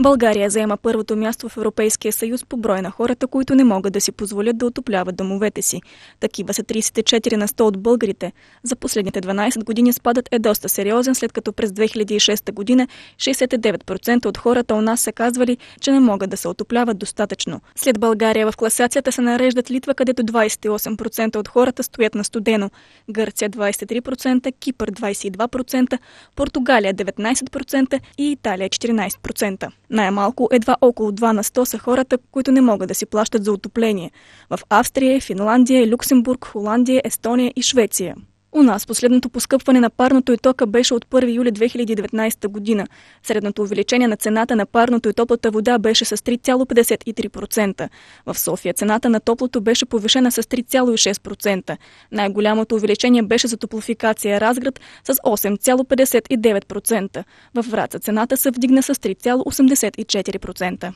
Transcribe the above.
България заема първото място в Европейския съюз по брой на хората, които не могат да си позволят да отопляват домовете си. Такива са 34 на 100 от българите. За последните 12 години спадът е доста сериозен, след като през 2006 година 69% от хората у нас са казвали, че не могат да се отопляват достатъчно. След България в класацията се нареждат Литва, където 28% от хората стоят на студено, Гърция 23%, Кипър 22%, Португалия 19% и Италия 14%. Най-малко едва около 2 на 100 са хората, които не могат да си плащат за отопление. В Австрия, Финландия, Люксембург, Холандия, Естония и Швеция. У нас последното поскъпване на парното и тока беше от 1 юли 2019 година. Средното увеличение на цената на парното и топлата вода беше с 3,53%. В София цената на топлото беше повишена с 3,6%. Най-голямото увеличение беше за топлофикация Разград с 8,59%. В Враца цената се вдигна с 3,84%.